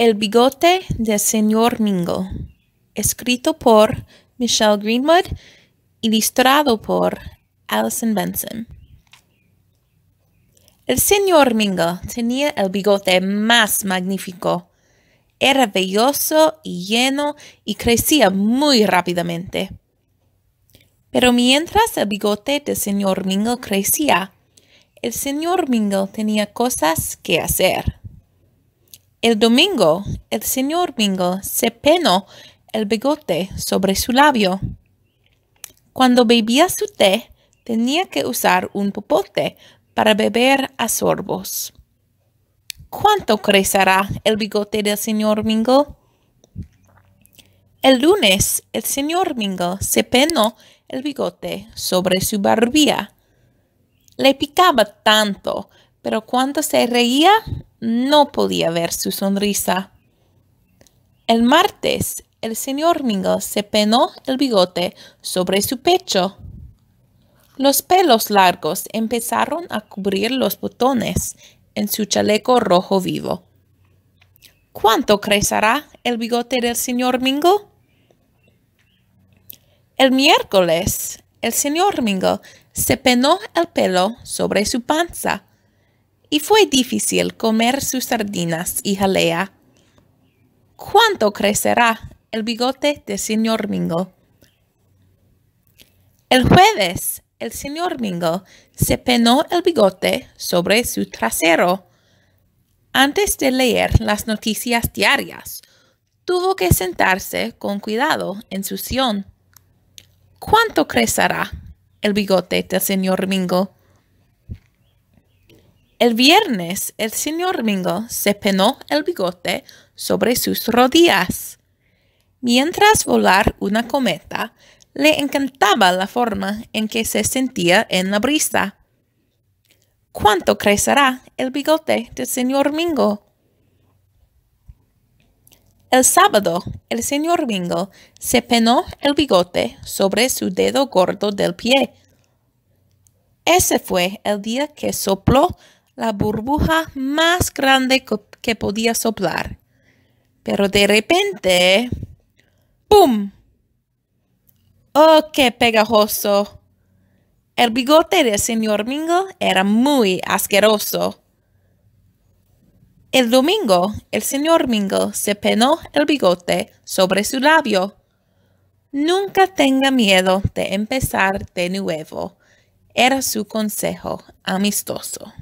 El bigote del señor Mingo, escrito por Michelle Greenwood, ilustrado por Alison Benson. El señor Mingo tenía el bigote más magnífico. Era velloso y lleno y crecía muy rápidamente. Pero mientras el bigote del señor Mingo crecía, el señor Mingo tenía cosas que hacer. El domingo, el señor Mingo se penó el bigote sobre su labio. Cuando bebía su té, tenía que usar un popote para beber a sorbos. ¿Cuánto crecerá el bigote del señor Mingo? El lunes, el señor Mingo se penó el bigote sobre su barbilla. Le picaba tanto, pero cuando se reía, no podía ver su sonrisa. El martes, el señor Mingo se penó el bigote sobre su pecho. Los pelos largos empezaron a cubrir los botones en su chaleco rojo vivo. ¿Cuánto crecerá el bigote del señor Mingo? El miércoles, el señor Mingo se penó el pelo sobre su panza y fue difícil comer sus sardinas y jalea. ¿Cuánto crecerá el bigote del señor Mingo? El jueves, el señor Mingo se penó el bigote sobre su trasero. Antes de leer las noticias diarias, tuvo que sentarse con cuidado en su sillón. ¿Cuánto crecerá el bigote del señor Mingo? El viernes el señor Mingo se penó el bigote sobre sus rodillas. Mientras volar una cometa, le encantaba la forma en que se sentía en la brisa. ¿Cuánto crecerá el bigote del señor Mingo? El sábado, el señor Mingo se penó el bigote sobre su dedo gordo del pie. Ese fue el día que sopló la burbuja más grande que podía soplar. Pero de repente, ¡pum! ¡Oh, qué pegajoso! El bigote del señor Mingo era muy asqueroso. El domingo, el señor Mingo se penó el bigote sobre su labio. Nunca tenga miedo de empezar de nuevo. Era su consejo amistoso.